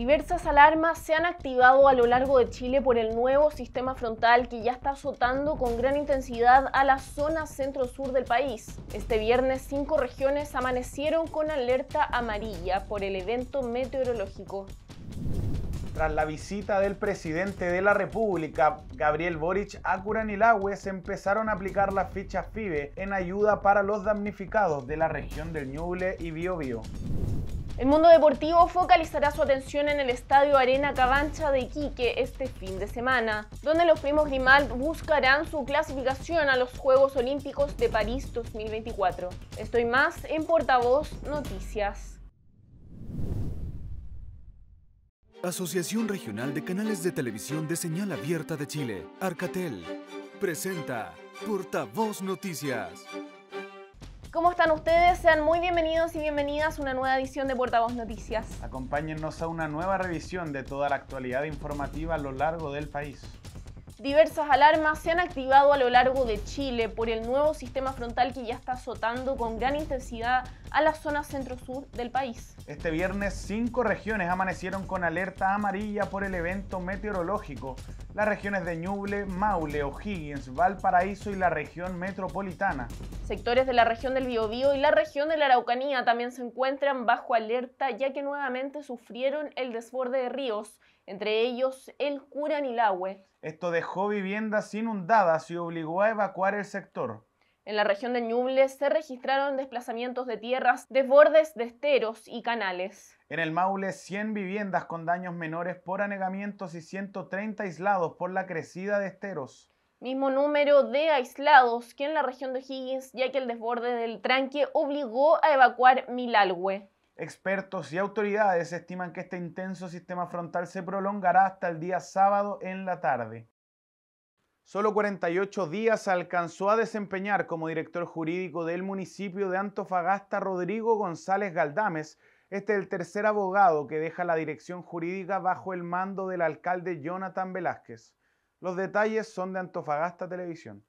Diversas alarmas se han activado a lo largo de Chile por el nuevo sistema frontal que ya está azotando con gran intensidad a la zona centro-sur del país. Este viernes cinco regiones amanecieron con alerta amarilla por el evento meteorológico. Tras la visita del presidente de la República, Gabriel Boric, a Curanilahue se empezaron a aplicar las fichas FIBE en ayuda para los damnificados de la región del Ñuble y Biobío. El mundo deportivo focalizará su atención en el estadio Arena Cabancha de Iquique este fin de semana, donde los primos Grimald buscarán su clasificación a los Juegos Olímpicos de París 2024. Estoy más en Portavoz Noticias. Asociación Regional de Canales de Televisión de Señal Abierta de Chile, Arcatel, presenta Portavoz Noticias. ¿Cómo están ustedes? Sean muy bienvenidos y bienvenidas a una nueva edición de Portavoz Noticias. Acompáñennos a una nueva revisión de toda la actualidad informativa a lo largo del país. Diversas alarmas se han activado a lo largo de Chile por el nuevo sistema frontal que ya está azotando con gran intensidad a la zona centro-sur del país. Este viernes cinco regiones amanecieron con alerta amarilla por el evento meteorológico. Las regiones de Ñuble, Maule, O'Higgins, Valparaíso y la región metropolitana. Sectores de la región del Biobío y la región de la Araucanía también se encuentran bajo alerta ya que nuevamente sufrieron el desborde de ríos entre ellos el cura Nilahue. Esto dejó viviendas inundadas y obligó a evacuar el sector. En la región de Ñuble se registraron desplazamientos de tierras, desbordes de esteros y canales. En el Maule, 100 viviendas con daños menores por anegamientos y 130 aislados por la crecida de esteros. Mismo número de aislados que en la región de Higgins, ya que el desborde del tranque obligó a evacuar Milalhue. Expertos y autoridades estiman que este intenso sistema frontal se prolongará hasta el día sábado en la tarde. Solo 48 días alcanzó a desempeñar como director jurídico del municipio de Antofagasta Rodrigo González Galdames. Este es el tercer abogado que deja la dirección jurídica bajo el mando del alcalde Jonathan Velázquez. Los detalles son de Antofagasta Televisión.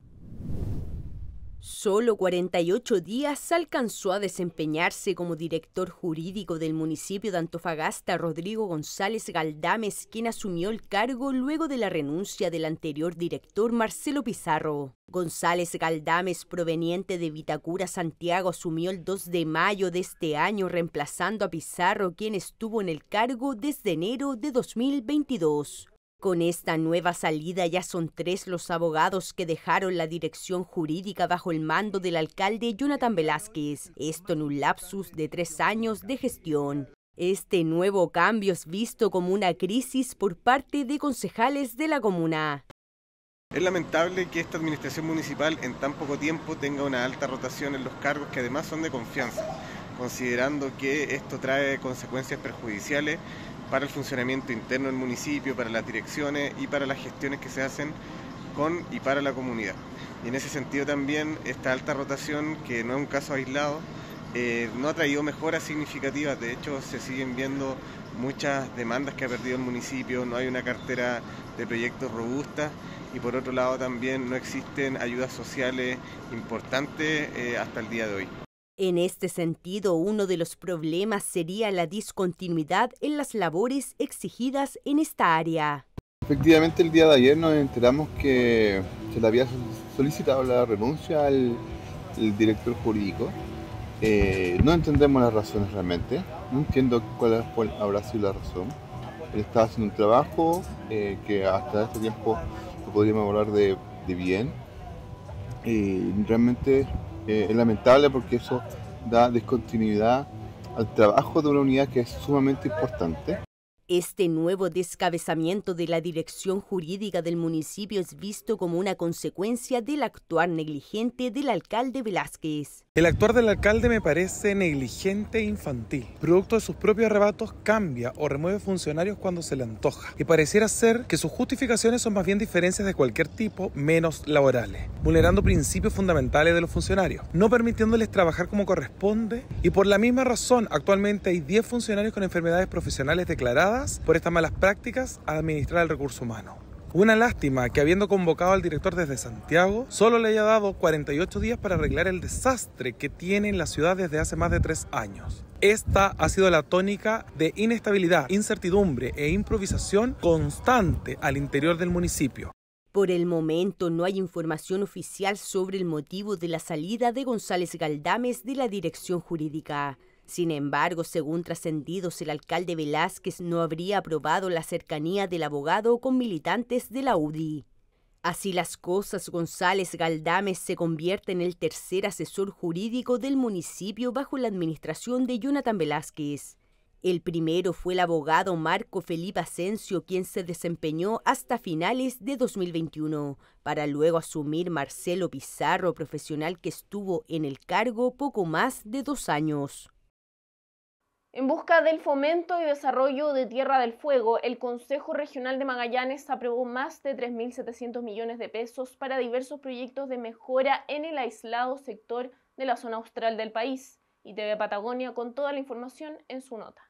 Solo 48 días alcanzó a desempeñarse como director jurídico del municipio de Antofagasta Rodrigo González Galdames, quien asumió el cargo luego de la renuncia del anterior director Marcelo Pizarro. González Galdames, proveniente de Vitacura, Santiago, asumió el 2 de mayo de este año, reemplazando a Pizarro, quien estuvo en el cargo desde enero de 2022. Con esta nueva salida ya son tres los abogados que dejaron la dirección jurídica bajo el mando del alcalde Jonathan Velázquez, esto en un lapsus de tres años de gestión. Este nuevo cambio es visto como una crisis por parte de concejales de la comuna. Es lamentable que esta administración municipal en tan poco tiempo tenga una alta rotación en los cargos que además son de confianza, considerando que esto trae consecuencias perjudiciales para el funcionamiento interno del municipio, para las direcciones y para las gestiones que se hacen con y para la comunidad. Y en ese sentido también esta alta rotación, que no es un caso aislado, eh, no ha traído mejoras significativas, de hecho se siguen viendo muchas demandas que ha perdido el municipio, no hay una cartera de proyectos robusta y por otro lado también no existen ayudas sociales importantes eh, hasta el día de hoy. En este sentido, uno de los problemas sería la discontinuidad en las labores exigidas en esta área. Efectivamente, el día de ayer nos enteramos que se le había solicitado la renuncia al director jurídico. Eh, no entendemos las razones realmente, no entiendo cuál, habrá sido la razón. Él estaba haciendo un trabajo eh, que hasta este tiempo lo podríamos hablar de, bien. Eh, realmente eh, es lamentable porque eso da discontinuidad al trabajo de una unidad que es sumamente importante. Este nuevo descabezamiento de la dirección jurídica del municipio es visto como una consecuencia del actuar negligente del alcalde Velázquez. El actuar del alcalde me parece negligente e infantil. Producto de sus propios arrebatos, cambia o remueve funcionarios cuando se le antoja. Y pareciera ser que sus justificaciones son más bien diferencias de cualquier tipo, menos laborales, vulnerando principios fundamentales de los funcionarios, no permitiéndoles trabajar como corresponde. Y por la misma razón, actualmente hay 10 funcionarios con enfermedades profesionales declaradas por estas malas prácticas a administrar el recurso humano. Una lástima que habiendo convocado al director desde Santiago, solo le haya dado 48 días para arreglar el desastre que tiene en la ciudad desde hace más de tres años. Esta ha sido la tónica de inestabilidad, incertidumbre e improvisación constante al interior del municipio. Por el momento no hay información oficial sobre el motivo de la salida de González Galdames de la dirección jurídica. Sin embargo, según trascendidos, el alcalde Velázquez no habría aprobado la cercanía del abogado con militantes de la UDI. Así las cosas, González Galdames se convierte en el tercer asesor jurídico del municipio bajo la administración de Jonathan Velázquez. El primero fue el abogado Marco Felipe Asensio, quien se desempeñó hasta finales de 2021, para luego asumir Marcelo Pizarro, profesional que estuvo en el cargo poco más de dos años. En busca del fomento y desarrollo de Tierra del Fuego, el Consejo Regional de Magallanes aprobó más de 3.700 millones de pesos para diversos proyectos de mejora en el aislado sector de la zona austral del país. Y TV Patagonia con toda la información en su nota.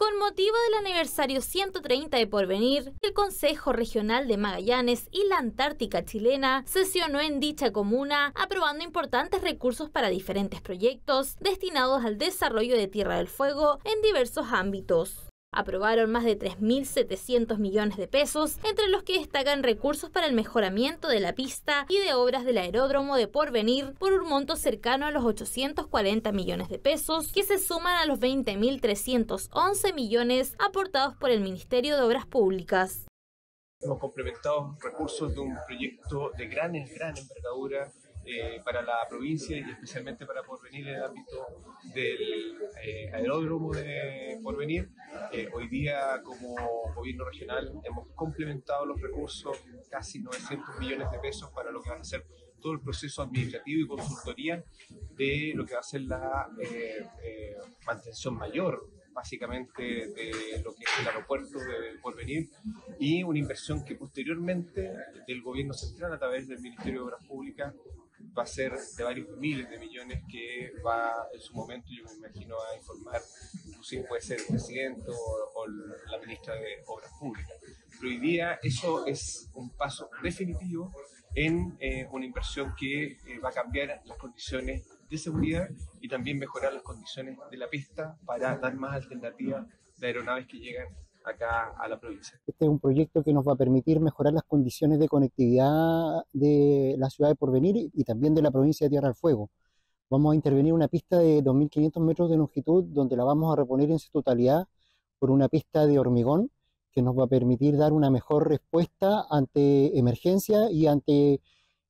Con motivo del aniversario 130 de Porvenir, el Consejo Regional de Magallanes y la Antártica chilena sesionó en dicha comuna, aprobando importantes recursos para diferentes proyectos destinados al desarrollo de Tierra del Fuego en diversos ámbitos. Aprobaron más de 3.700 millones de pesos, entre los que destacan recursos para el mejoramiento de la pista y de obras del aeródromo de Porvenir por un monto cercano a los 840 millones de pesos, que se suman a los 20.311 millones aportados por el Ministerio de Obras Públicas. Hemos complementado recursos de un proyecto de gran, gran envergadura eh, para la provincia y especialmente para Porvenir en el ámbito del eh, aeródromo de Porvenir. Eh, hoy día como gobierno regional hemos complementado los recursos, casi 900 millones de pesos para lo que va a ser todo el proceso administrativo y consultoría de lo que va a ser la mantención mayor básicamente de lo que es el aeropuerto de Porvenir y una inversión que posteriormente del gobierno central a través del Ministerio de Obras Públicas va a ser de varios miles de millones que va en su momento, yo me imagino, a informar, inclusive puede ser el presidente o, la ministra de Obras Públicas. Pero hoy día eso es un paso definitivo en eh, una inversión que eh, va a cambiar las condiciones de seguridad y también mejorar las condiciones de la pista para dar más alternativas de aeronaves que llegan acá a la provincia. Este es un proyecto que nos va a permitir mejorar las condiciones de conectividad de la ciudad de Porvenir y también de la provincia de Tierra del Fuego. Vamos a intervenir una pista de 2.500 metros de longitud donde la vamos a reponer en su totalidad por una pista de hormigón que nos va a permitir dar una mejor respuesta ante emergencia y ante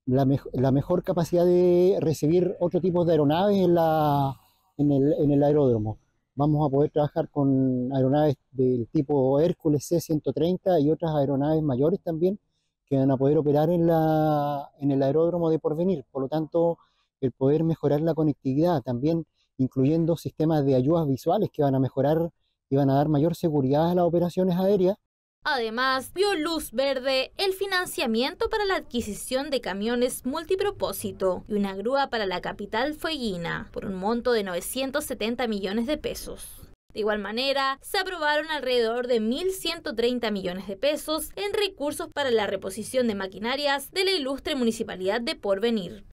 la, mejor capacidad de recibir otro tipo de aeronaves en, la, en el aeródromo vamos a poder trabajar con aeronaves del tipo Hércules C-130 y otras aeronaves mayores también que van a poder operar en, la, en el aeródromo de Porvenir. Por lo tanto, el poder mejorar la conectividad, también incluyendo sistemas de ayudas visuales que van a mejorar y van a dar mayor seguridad a las operaciones aéreas Además, vio luz verde el financiamiento para la adquisición de camiones multipropósito y una grúa para la capital fueguina por un monto de 970 millones de pesos. De igual manera, se aprobaron alrededor de 1.130 millones de pesos en recursos para la reposición de maquinarias de la ilustre municipalidad de Porvenir.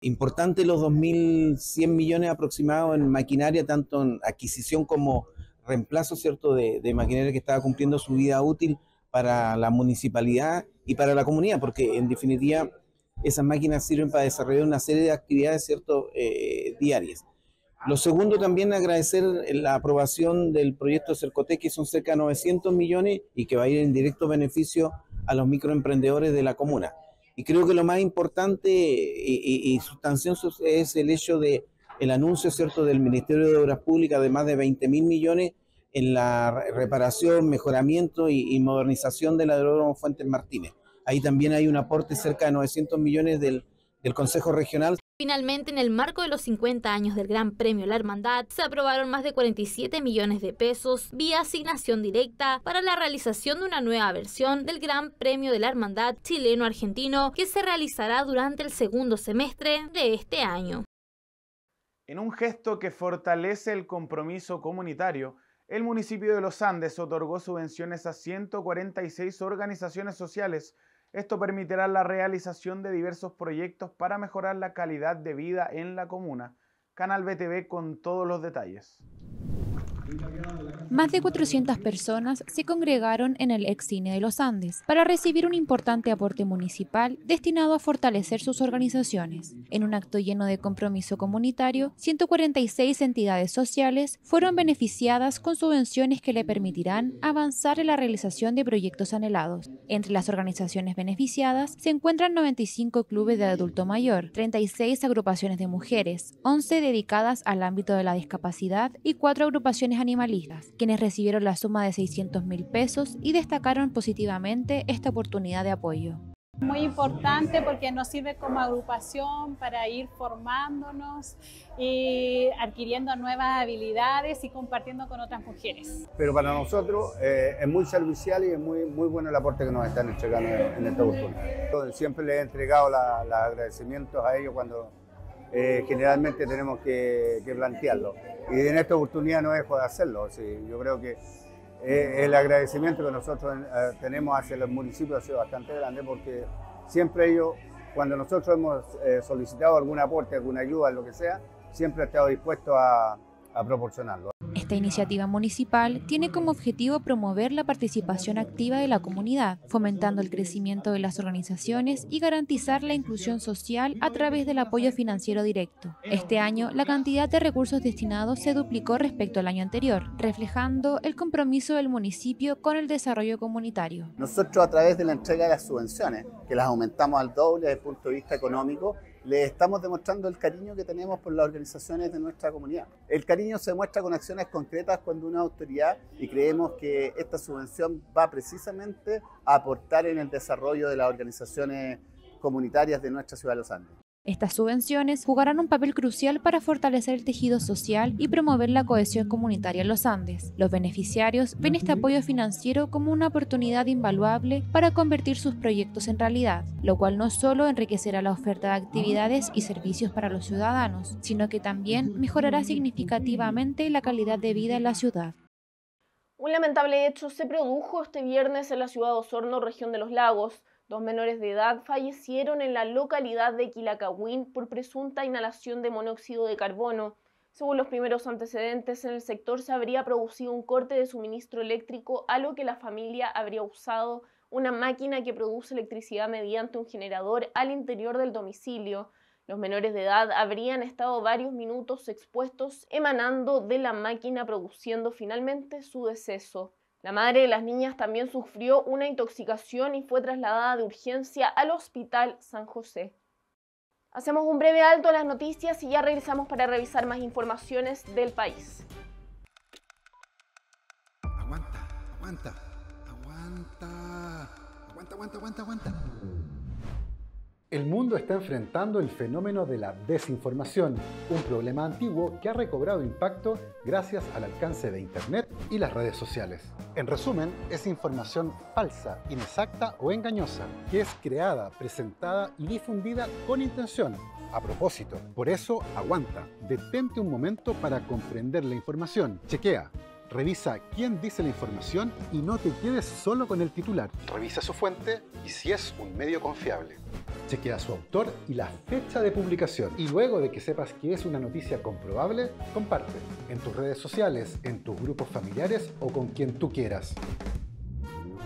Importante los 2.100 millones aproximados en maquinaria, tanto en adquisición como reemplazo, ¿cierto?, de, de maquinaria que estaba cumpliendo su vida útil para la municipalidad y para la comunidad, porque en definitiva esas máquinas sirven para desarrollar una serie de actividades, ¿cierto?, eh, diarias. Lo segundo también agradecer la aprobación del proyecto Cercotec, que son cerca de 900 millones y que va a ir en directo beneficio a los microemprendedores de la comuna. Y creo que lo más importante y, y sustancioso es el hecho de el anuncio cierto del Ministerio de Obras Públicas de más de 20 mil millones en la reparación, mejoramiento y, modernización del aeródromo Fuentes Martínez. Ahí también hay un aporte cerca de 900 millones del, Consejo Regional. Finalmente, en el marco de los 50 años del Gran Premio La Hermandad, se aprobaron más de 47 millones de pesos vía asignación directa para la realización de una nueva versión del Gran Premio de la Hermandad chileno-argentino que se realizará durante el segundo semestre de este año. En un gesto que fortalece el compromiso comunitario, el municipio de Los Andes otorgó subvenciones a 146 organizaciones sociales. Esto permitirá la realización de diversos proyectos para mejorar la calidad de vida en la comuna. Canal BTV con todos los detalles. Más de 400 personas se congregaron en el ex cine de los Andes para recibir un importante aporte municipal destinado a fortalecer sus organizaciones. En un acto lleno de compromiso comunitario, 146 entidades sociales fueron beneficiadas con subvenciones que le permitirán avanzar en la realización de proyectos anhelados. Entre las organizaciones beneficiadas se encuentran 95 clubes de adulto mayor, 36 agrupaciones de mujeres, 11 dedicadas al ámbito de la discapacidad y 4 agrupaciones animalistas, quienes recibieron la suma de 600 mil pesos y destacaron positivamente esta oportunidad de apoyo. Muy importante porque nos sirve como agrupación para ir formándonos y adquiriendo nuevas habilidades y compartiendo con otras mujeres. Pero para nosotros eh, es muy servicial y es muy, muy bueno el aporte que nos están entregando en esta oportunidad. Siempre les he entregado los agradecimientos a ellos cuando eh, generalmente tenemos que, plantearlo. Y en esta oportunidad no dejo de hacerlo. Sí, yo creo que eh, el agradecimiento que nosotros eh, tenemos hacia los municipios ha sido bastante grande porque siempre ellos, cuando nosotros hemos solicitado algún aporte, alguna ayuda, lo que sea, siempre ha estado dispuesto a proporcionarlo. Esta iniciativa municipal tiene como objetivo promover la participación activa de la comunidad, fomentando el crecimiento de las organizaciones y garantizar la inclusión social a través del apoyo financiero directo. Este año, la cantidad de recursos destinados se duplicó respecto al año anterior, reflejando el compromiso del municipio con el desarrollo comunitario. Nosotros a través de la entrega de las subvenciones, que las aumentamos al doble desde el punto de vista económico, le estamos demostrando el cariño que tenemos por las organizaciones de nuestra comunidad. El cariño se muestra con acciones concretas cuando una autoridad y creemos que esta subvención va precisamente a aportar en el desarrollo de las organizaciones comunitarias de nuestra ciudad de Los Andes. Estas subvenciones jugarán un papel crucial para fortalecer el tejido social y promover la cohesión comunitaria en los Andes. Los beneficiarios ven este apoyo financiero como una oportunidad invaluable para convertir sus proyectos en realidad, lo cual no solo enriquecerá la oferta de actividades y servicios para los ciudadanos, sino que también mejorará significativamente la calidad de vida en la ciudad. Un lamentable hecho se produjo este viernes en la ciudad de Osorno, región de los lagos. Dos menores de edad fallecieron en la localidad de Quilacahuín por presunta inhalación de monóxido de carbono. Según los primeros antecedentes, en el sector se habría producido un corte de suministro eléctrico, a lo que la familia habría usado una máquina que produce electricidad mediante un generador al interior del domicilio. Los menores de edad habrían estado varios minutos expuestos emanando de la máquina produciendo finalmente su deceso. La madre de las niñas también sufrió una intoxicación y fue trasladada de urgencia al Hospital San José. Hacemos un breve alto a las noticias y ya regresamos para revisar más informaciones del país. Aguanta, aguanta, aguanta, aguanta, aguanta, aguanta. aguanta. El mundo está enfrentando el fenómeno de la desinformación, un problema antiguo que ha recobrado impacto gracias al alcance de Internet y las redes sociales. En resumen, es información falsa, inexacta o engañosa, que es creada, presentada y difundida con intención, a propósito. Por eso, aguanta, detente un momento para comprender la información, chequea Revisa quién dice la información y no te quedes solo con el titular. Revisa su fuente y si es un medio confiable. Chequea su autor y la fecha de publicación. Y luego de que sepas que es una noticia comprobable, comparte en tus redes sociales, en tus grupos familiares o con quien tú quieras.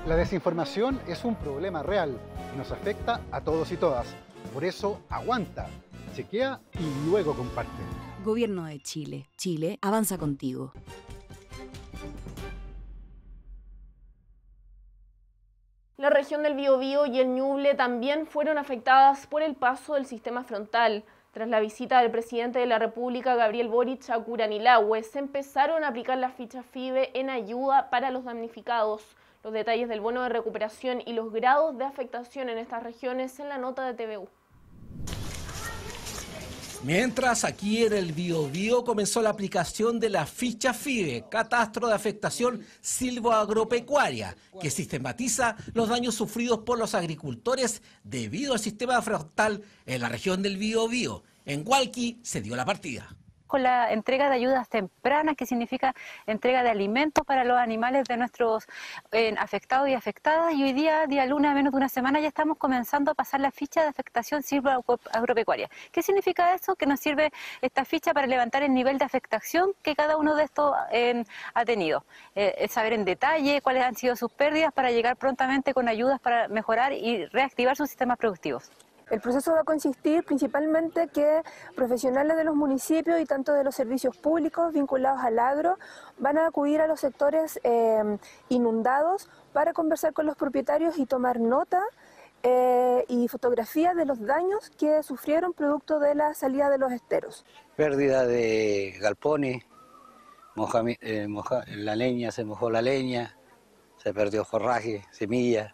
La desinformación es un problema real y nos afecta a todos y todas. Por eso, aguanta, chequea y luego comparte. Gobierno de Chile. Chile avanza contigo. La región del Biobío y el Ñuble también fueron afectadas por el paso del sistema frontal. Tras la visita del presidente de la República, Gabriel Boric, a Curanilahue, se empezaron a aplicar las fichas FIBE en ayuda para los damnificados. Los detalles del bono de recuperación y los grados de afectación en estas regiones en la nota de TVU. Mientras aquí en el Biobío comenzó la aplicación de la ficha FIBE, Catastro de Afectación Silvoagropecuaria, que sistematiza los daños sufridos por los agricultores debido al sistema frontal en la región del Biobío. En Hualqui se dio la partida con la entrega de ayudas tempranas, que significa entrega de alimentos para los animales de nuestros afectados y afectadas. Y hoy día, día lunes, a menos de una semana, ya estamos comenzando a pasar la ficha de afectación silva-agropecuaria. ¿Qué significa eso? Que nos sirve esta ficha para levantar el nivel de afectación que cada uno de estos ha tenido. Eh, saber en detalle cuáles han sido sus pérdidas para llegar prontamente con ayudas para mejorar y reactivar sus sistemas productivos. El proceso va a consistir principalmente que profesionales de los municipios y tanto de los servicios públicos vinculados al agro van a acudir a los sectores eh, inundados para conversar con los propietarios y tomar nota eh, y fotografía de los daños que sufrieron producto de la salida de los esteros. Pérdida de galpones, eh, la leña, se mojó la leña, se perdió forraje, semillas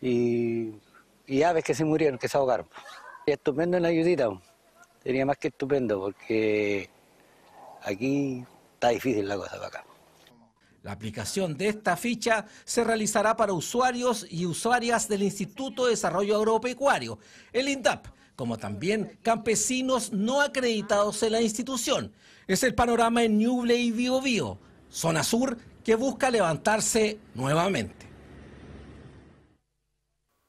y y aves que se murieron, que se ahogaron. estupendo en la ayudita, tenía más que estupendo porque aquí está difícil la cosa para acá. La aplicación de esta ficha se realizará para usuarios y usuarias del Instituto de Desarrollo Agropecuario, el INDAP, como también campesinos no acreditados en la institución. Es el panorama en Ñuble y Biobío, zona sur que busca levantarse nuevamente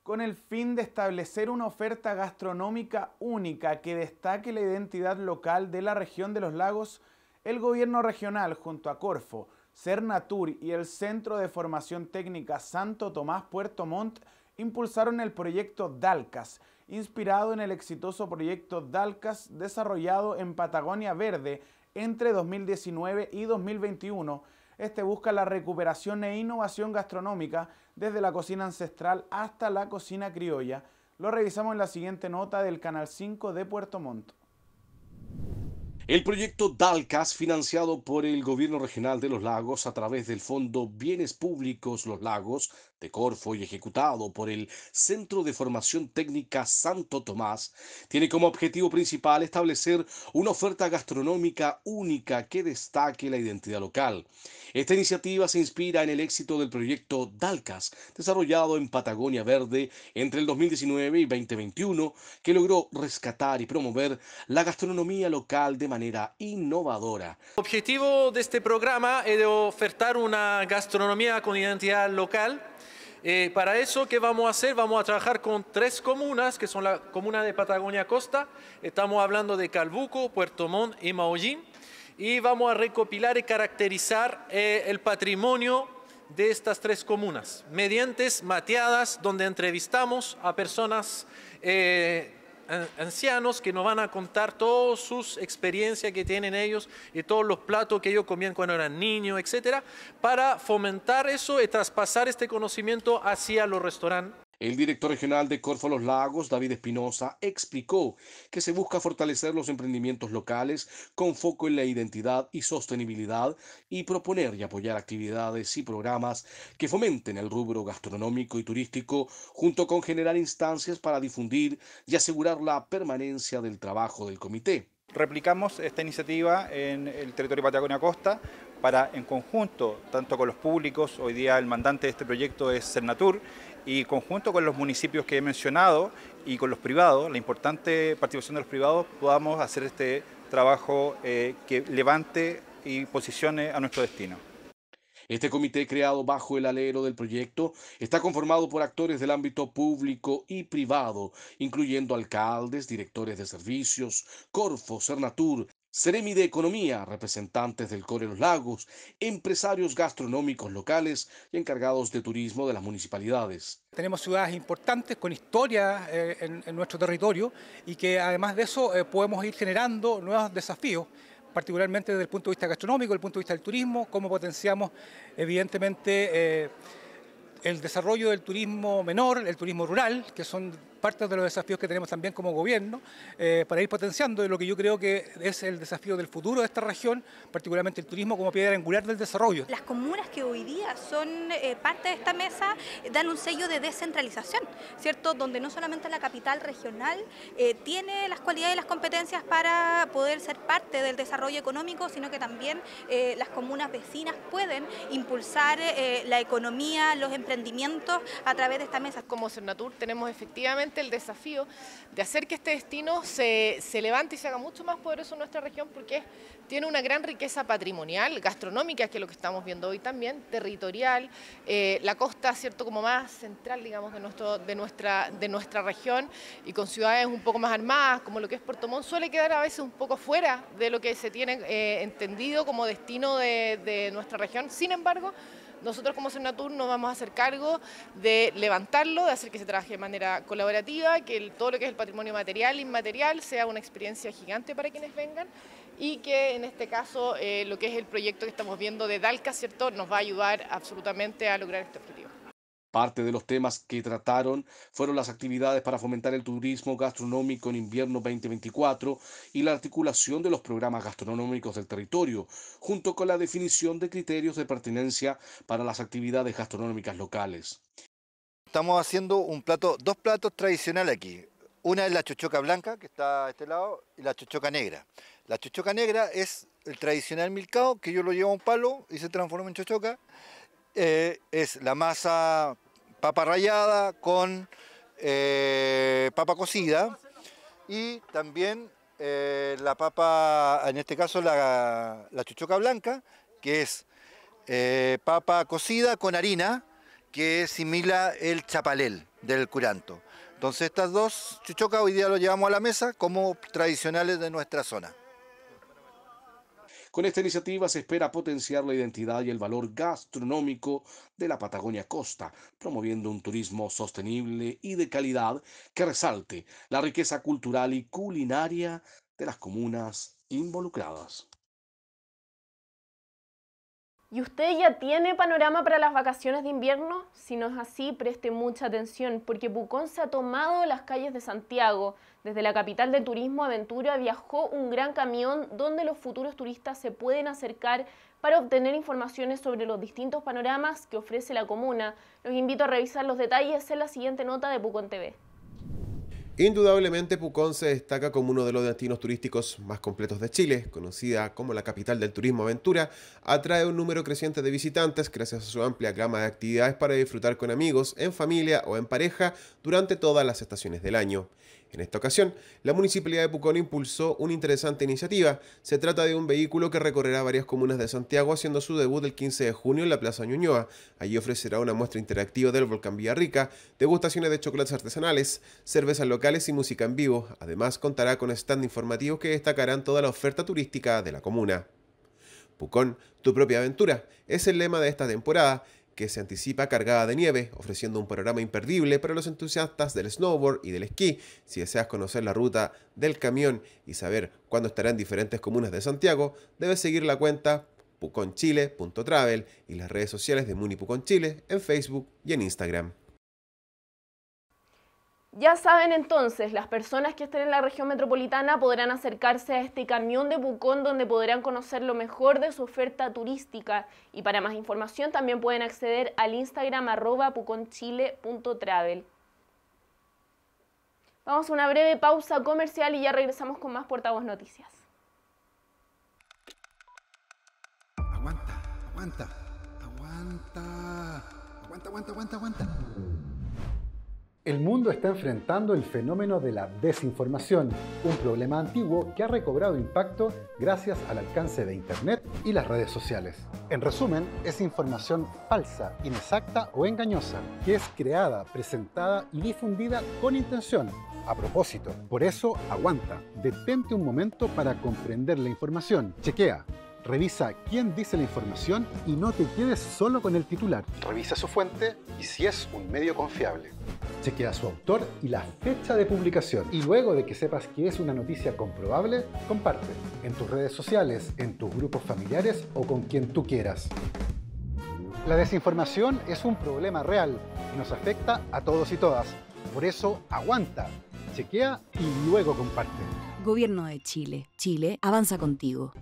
con el fin de establecer una oferta gastronómica única que destaque la identidad local de la región de los lagos, el gobierno regional junto a Corfo, Cernatur y el Centro de Formación Técnica Santo Tomás Puerto Montt impulsaron el proyecto DALCAS, inspirado en el exitoso proyecto DALCAS desarrollado en Patagonia Verde entre 2019 y 2021, este busca la recuperación e innovación gastronómica desde la cocina ancestral hasta la cocina criolla. Lo revisamos en la siguiente nota del Canal 5 de Puerto Montt. El proyecto DALCAS, financiado por el Gobierno Regional de los Lagos a través del Fondo Bienes Públicos Los Lagos, de Corfo y ejecutado por el Centro de Formación Técnica Santo Tomás, tiene como objetivo principal establecer una oferta gastronómica única que destaque la identidad local. Esta iniciativa se inspira en el éxito del proyecto Dalcas, desarrollado en Patagonia Verde entre el 2019 y 2021, que logró rescatar y promover la gastronomía local de manera innovadora. El objetivo de este programa es de ofertar una gastronomía con identidad local eh, para eso, ¿qué vamos a hacer? Vamos a trabajar con tres comunas, que son la comuna de Patagonia Costa, estamos hablando de Calbuco, Puerto Montt y Maullín, y vamos a recopilar y caracterizar eh, el patrimonio de estas tres comunas, mediante mateadas donde entrevistamos a personas eh, ancianos que nos van a contar todas sus experiencias que tienen ellos y todos los platos que ellos comían cuando eran niños, etcétera, para fomentar eso y traspasar este conocimiento hacia los restaurantes el director regional de Corfo Los Lagos, David Espinosa, explicó que se busca fortalecer los emprendimientos locales con foco en la identidad y sostenibilidad y proponer y apoyar actividades y programas que fomenten el rubro gastronómico y turístico, junto con generar instancias para difundir y asegurar la permanencia del trabajo del comité. Replicamos esta iniciativa en el territorio Patagonia Costa para, en conjunto, tanto con los públicos, hoy día el mandante de este proyecto es Cernatur, y conjunto con los municipios que he mencionado y con los privados, la importante participación de los privados, podamos hacer este trabajo eh, que levante y posicione a nuestro destino. Este comité creado bajo el alero del proyecto está conformado por actores del ámbito público y privado, incluyendo alcaldes, directores de servicios, Corfo, Cernatur, Ceremi de Economía, representantes del Core de los Lagos, empresarios gastronómicos locales y encargados de turismo de las municipalidades. Tenemos ciudades importantes con historia eh, en, nuestro territorio y que además de eso eh, podemos ir generando nuevos desafíos particularmente desde el punto de vista gastronómico, desde el punto de vista del turismo, cómo potenciamos evidentemente eh, el desarrollo del turismo menor, el turismo rural, que son parte de los desafíos que tenemos también como gobierno eh, para ir potenciando lo que yo creo que es el desafío del futuro de esta región, particularmente el turismo como piedra angular del desarrollo. Las comunas que hoy día son eh, parte de esta mesa dan un sello de descentralización, ¿cierto? Donde no solamente la capital regional eh, tiene las cualidades y las competencias para poder ser parte del desarrollo económico, sino que también las comunas vecinas pueden impulsar la economía, los emprendimientos a través de esta mesa. Como Cernatur tenemos efectivamente el desafío de hacer que este destino se, levante y se haga mucho más poderoso en nuestra región porque tiene una gran riqueza patrimonial, gastronómica, que es lo que estamos viendo hoy también, territorial, eh, la costa, ¿cierto?, como más central, digamos, de, nuestro, de, nuestra, de nuestra región y con ciudades un poco más armadas, como lo que es Puerto Montt, suele quedar a veces un poco fuera de lo que se tiene eh, entendido como destino de nuestra región. Sin embargo, nosotros como Cernatur nos vamos a hacer cargo de levantarlo, de hacer que se trabaje de manera colaborativa, que todo lo que es el patrimonio material, e inmaterial, sea una experiencia gigante para quienes vengan y que en este caso eh, lo que es el proyecto que estamos viendo de Dalca, ¿cierto?, nos va a ayudar absolutamente a lograr este objetivo. Parte de los temas que trataron fueron las actividades para fomentar el turismo gastronómico en invierno 2024 y la articulación de los programas gastronómicos del territorio, junto con la definición de criterios de pertenencia para las actividades gastronómicas locales. Estamos haciendo un plato, dos platos tradicionales aquí. Una es la chochoca blanca, que está a este lado, y la chochoca negra. La chochoca negra es el tradicional milcao, que yo lo llevo a un palo y se transforma en chochoca. Eh, es la masa papa rallada con eh, papa cocida y también eh, la papa, en este caso la, chuchoca blanca, que es eh, papa cocida con harina, que simila el chapalel del curanto. Entonces estas dos chuchocas hoy día lo llevamos a la mesa como tradicionales de nuestra zona. Con esta iniciativa se espera potenciar la identidad y el valor gastronómico de la Patagonia Costa, promoviendo un turismo sostenible y de calidad que resalte la riqueza cultural y culinaria de las comunas involucradas. ¿Y usted ya tiene panorama para las vacaciones de invierno? Si no es así, preste mucha atención, porque Pucón se ha tomado las calles de Santiago. Desde la capital de turismo, Aventura, viajó un gran camión donde los futuros turistas se pueden acercar para obtener informaciones sobre los distintos panoramas que ofrece la comuna. Los invito a revisar los detalles en la siguiente nota de Pucón TV. Indudablemente, Pucón se destaca como uno de los destinos turísticos más completos de Chile, conocida como la capital del turismo aventura, atrae un número creciente de visitantes gracias a su amplia gama de actividades para disfrutar con amigos, en familia o en pareja durante todas las estaciones del año. En esta ocasión, la Municipalidad de Pucón impulsó una interesante iniciativa. Se trata de un vehículo que recorrerá varias comunas de Santiago haciendo su debut el 15 de junio en la Plaza Ñuñoa. Allí ofrecerá una muestra interactiva del volcán Villarrica, degustaciones de chocolates artesanales, cervezas locales y música en vivo. Además, contará con stand informativos que destacarán toda la oferta turística de la comuna. Pucón, tu propia aventura, es el lema de esta temporada que se anticipa cargada de nieve, ofreciendo un programa imperdible para los entusiastas del snowboard y del esquí. Si deseas conocer la ruta del camión y saber cuándo estará en diferentes comunas de Santiago, debes seguir la cuenta puconchile.travel y las redes sociales de Muni Pucón Chile en Facebook y en Instagram. Ya saben entonces, las personas que estén en la región metropolitana podrán acercarse a este camión de Pucón donde podrán conocer lo mejor de su oferta turística y para más información también pueden acceder al Instagram arroba puconchile.travel. Vamos a una breve pausa comercial y ya regresamos con más Portavoz Noticias. Aguanta, aguanta, aguanta, aguanta, aguanta, aguanta. aguanta. El mundo está enfrentando el fenómeno de la desinformación, un problema antiguo que ha recobrado impacto gracias al alcance de Internet y las redes sociales. En resumen, es información falsa, inexacta o engañosa, que es creada, presentada y difundida con intención, a propósito. Por eso, aguanta, detente un momento para comprender la información, chequea Revisa quién dice la información y no te quedes solo con el titular. Revisa su fuente y si es un medio confiable. Chequea su autor y la fecha de publicación. Y luego de que sepas que es una noticia comprobable, comparte en tus redes sociales, en tus grupos familiares o con quien tú quieras. La desinformación es un problema real y nos afecta a todos y todas. Por eso, aguanta, chequea y luego comparte. Gobierno de Chile. Chile avanza contigo.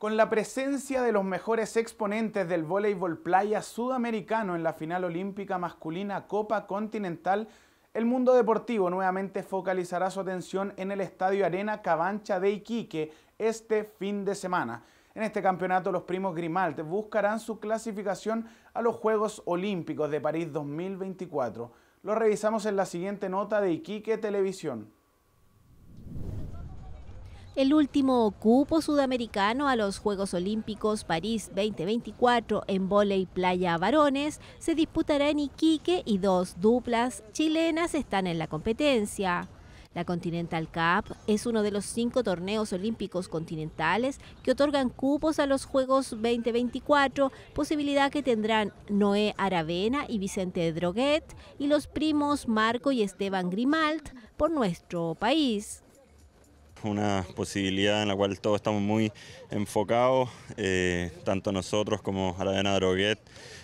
Con la presencia de los mejores exponentes del voleibol playa sudamericano en la final olímpica masculina Copa Continental, el mundo deportivo nuevamente focalizará su atención en el Estadio Arena Cabancha de Iquique este fin de semana. En este campeonato los primos Grimalt buscarán su clasificación a los Juegos Olímpicos de París 2024. Lo revisamos en la siguiente nota de Iquique Televisión el último cupo sudamericano a los Juegos Olímpicos París 2024 en volei playa varones se disputará en Iquique y dos duplas chilenas están en la competencia. La Continental Cup es uno de los cinco torneos olímpicos continentales que otorgan cupos a los Juegos 2024, posibilidad que tendrán Noé Aravena y Vicente Droguet y los primos Marco y Esteban Grimalt por nuestro país una posibilidad en la cual todos estamos muy enfocados, eh, tanto nosotros como de Droguet.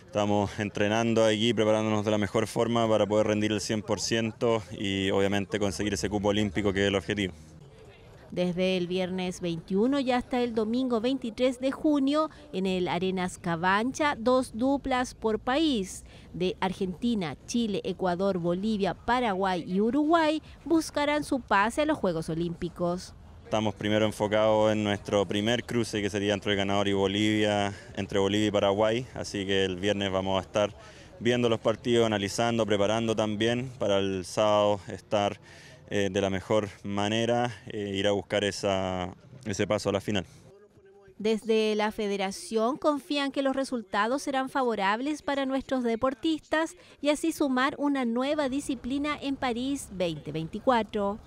Estamos entrenando aquí, preparándonos de la mejor forma para poder rendir el 100% y obviamente conseguir ese cupo olímpico que es el objetivo desde el viernes 21 y hasta el domingo 23 de junio en el Arenas Cabancha, dos duplas por país de Argentina, Chile, Ecuador, Bolivia, Paraguay y Uruguay buscarán su pase a los Juegos Olímpicos. Estamos primero enfocados en nuestro primer cruce que sería entre el ganador y Bolivia, entre Bolivia y Paraguay, así que el viernes vamos a estar viendo los partidos, analizando, preparando también para el sábado estar eh, de la mejor manera eh, ir a buscar esa, ese paso a la final. Desde la federación confían que los resultados serán favorables para nuestros deportistas y así sumar una nueva disciplina en París 2024.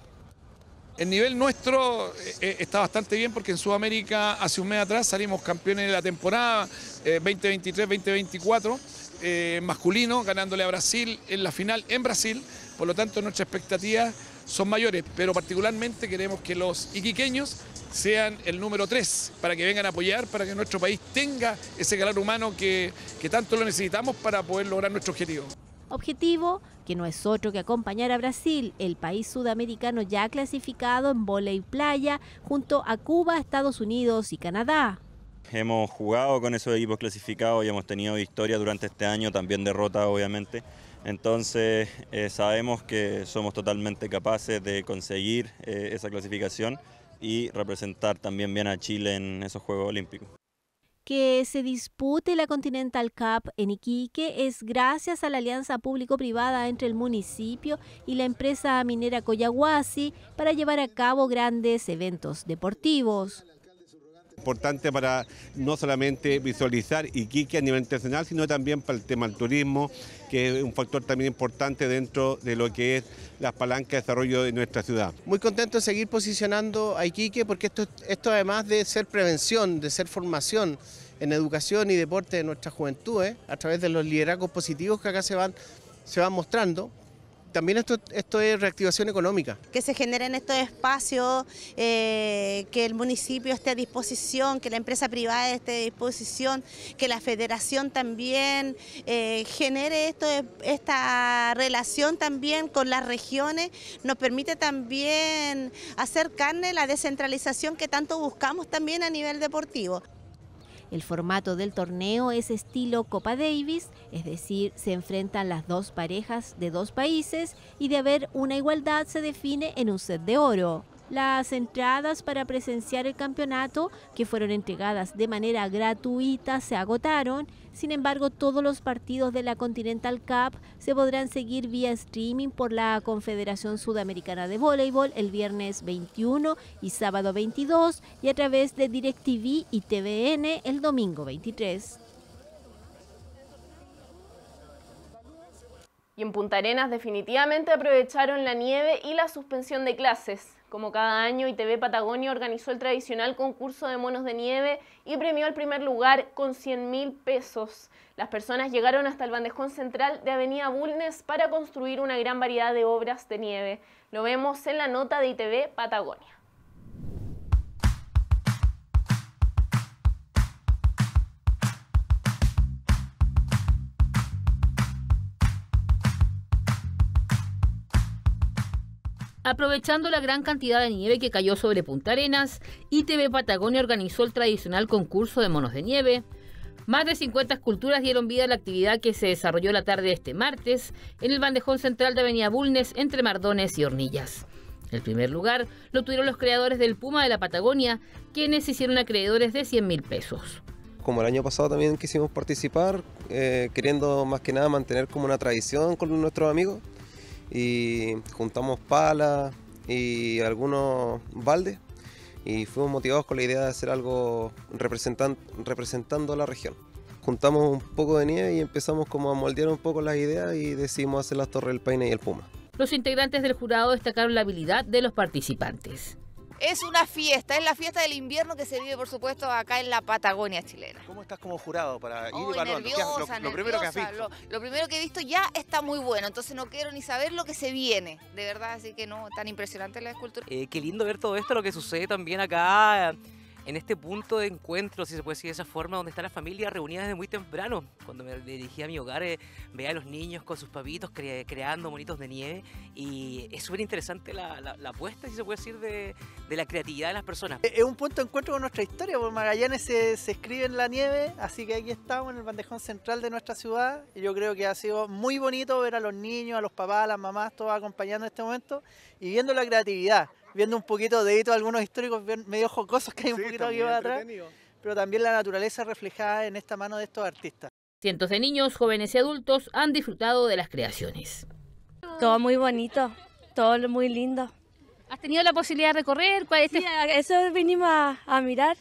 El nivel nuestro eh, está bastante bien porque en Sudamérica hace un mes atrás salimos campeones de la temporada 2023-2024 masculino, ganándole a Brasil en la final en Brasil. Por lo tanto, nuestra expectativa son mayores, pero particularmente queremos que los iquiqueños sean el número tres, para que vengan a apoyar, para que nuestro país tenga ese calor humano que, que tanto lo necesitamos para poder lograr nuestro objetivo. Objetivo que no es otro que acompañar a Brasil, el país sudamericano ya clasificado en volei playa, junto a Cuba, Estados Unidos y Canadá. Hemos jugado con esos equipos clasificados y hemos tenido historia durante este año, también derrotas obviamente. Entonces eh, sabemos que somos totalmente capaces de conseguir eh, esa clasificación y representar también bien a Chile en esos Juegos Olímpicos. Que se dispute la Continental Cup en Iquique es gracias a la alianza público-privada entre el municipio y la empresa minera Coyahuasi para llevar a cabo grandes eventos deportivos importante para no solamente visualizar Iquique a nivel internacional, sino también para el tema del turismo, que es un factor también importante dentro de lo que es las palancas de desarrollo de nuestra ciudad. Muy contento de seguir posicionando a Iquique porque esto, esto además de ser prevención, de ser formación en educación y deporte de nuestra juventud, ¿eh? a través de los liderazgos positivos que acá se van, se van mostrando, también esto, esto es reactivación económica. Que se generen estos espacios, eh, que el municipio esté a disposición, que la empresa privada esté a disposición, que la federación también eh, genere esto, esta relación también con las regiones, nos permite también hacer carne la descentralización que tanto buscamos también a nivel deportivo. El formato del torneo es estilo Copa Davis, es decir, se enfrentan las dos parejas de dos países y de haber una igualdad se define en un set de oro. Las entradas para presenciar el campeonato, que fueron entregadas de manera gratuita, se agotaron. Sin embargo, todos los partidos de la Continental Cup se podrán seguir vía streaming por la Confederación Sudamericana de Voleibol el viernes 21 y sábado 22 y a través de DirecTV y TVN el domingo 23. Y en Punta Arenas definitivamente aprovecharon la nieve y la suspensión de clases. Como cada año, ITV Patagonia organizó el tradicional concurso de monos de nieve y premió el primer lugar con 100 mil pesos. Las personas llegaron hasta el bandejón central de Avenida Bulnes para construir una gran variedad de obras de nieve. Lo vemos en la nota de ITV Patagonia. Aprovechando la gran cantidad de nieve que cayó sobre Punta Arenas, ITV Patagonia organizó el tradicional concurso de monos de nieve. Más de 50 esculturas dieron vida a la actividad que se desarrolló la tarde de este martes en el bandejón central de Avenida Bulnes entre Mardones y Hornillas. El primer lugar lo tuvieron los creadores del Puma de la Patagonia, quienes hicieron acreedores de 100 mil pesos. Como el año pasado también quisimos participar, eh, queriendo más que nada mantener como una tradición con nuestros amigos y juntamos palas y algunos baldes y fuimos motivados con la idea de hacer algo representando a la región. Juntamos un poco de nieve y empezamos como a moldear un poco las ideas y decidimos hacer las torres del Paine y el Puma. Los integrantes del jurado destacaron la habilidad de los participantes. Es una fiesta, es la fiesta del invierno que se vive, por supuesto, acá en la Patagonia chilena. ¿Cómo estás como jurado para ir a evaluando? lo, primero que he visto ya está muy bueno, entonces no quiero ni saber lo que se viene, de verdad, así que no, tan impresionante la escultura. Eh, qué lindo ver todo esto, lo que sucede también acá en este punto de encuentro, si se puede decir de esa forma, donde están las familias reunidas desde muy temprano. Cuando me dirigí a mi hogar, eh, veía a los niños con sus papitos creando monitos de nieve y es súper interesante la, apuesta, si se puede decir, de, la creatividad de las personas. Es un punto de encuentro con nuestra historia, porque Magallanes se, se escribe en la nieve, así que aquí estamos en el bandejón central de nuestra ciudad y yo creo que ha sido muy bonito ver a los niños, a los papás, a las mamás, todos acompañando en este momento y viendo la creatividad viendo un poquito de hito, algunos históricos medio jocosos que hay un poquito aquí atrás, pero también la naturaleza reflejada en esta mano de estos artistas. Cientos de niños, jóvenes y adultos han disfrutado de las creaciones. Todo muy bonito, todo muy lindo. ¿Has tenido la posibilidad de recorrer? ¿Cuál es sí, este? eso vinimos a, mirar.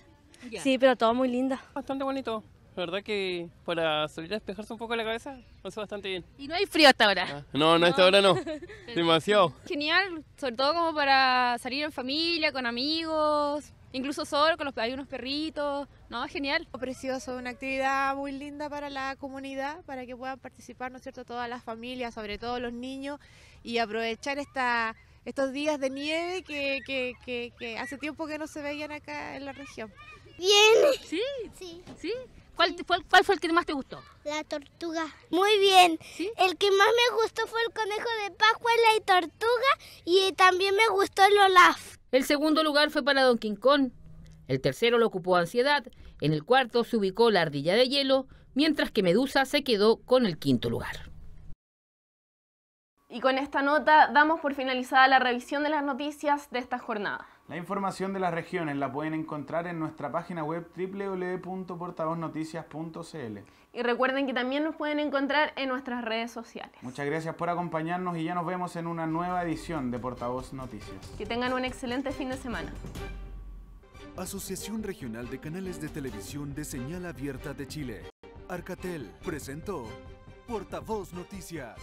Sí, pero todo muy lindo. Bastante bonito verdad que para salir a despejarse un poco la cabeza, hace bastante bien. ¿Y no hay frío hasta ahora? Ah, no, no, hasta ahora no. Demasiado. Genial, sobre todo como para salir en familia, con amigos, incluso solo, con los, hay unos perritos, ¿no? Genial. Oh, precioso, una actividad muy linda para la comunidad, para que puedan participar, ¿no es cierto?, todas las familias, sobre todo los niños, y aprovechar esta, estos días de nieve que, que hace tiempo que no se veían acá en la región. Bien. Sí, sí, sí. ¿Cuál, fue el que más te gustó? La tortuga. Muy bien. El que más me gustó fue el conejo de Pascuala y tortuga y también me gustó el Olaf. El segundo lugar fue para Don Quincón. El tercero lo ocupó Ansiedad. En el cuarto se ubicó la ardilla de hielo, mientras que Medusa se quedó con el quinto lugar. Y con esta nota damos por finalizada la revisión de las noticias de esta jornada. La información de las regiones la pueden encontrar en nuestra página web www.portavoznoticias.cl. Y recuerden que también nos pueden encontrar en nuestras redes sociales. Muchas gracias por acompañarnos y ya nos vemos en una nueva edición de Portavoz Noticias. Que tengan un excelente fin de semana. Asociación Regional de Canales de Televisión de Señal Abierta de Chile, Arcatel, presentó Portavoz Noticias.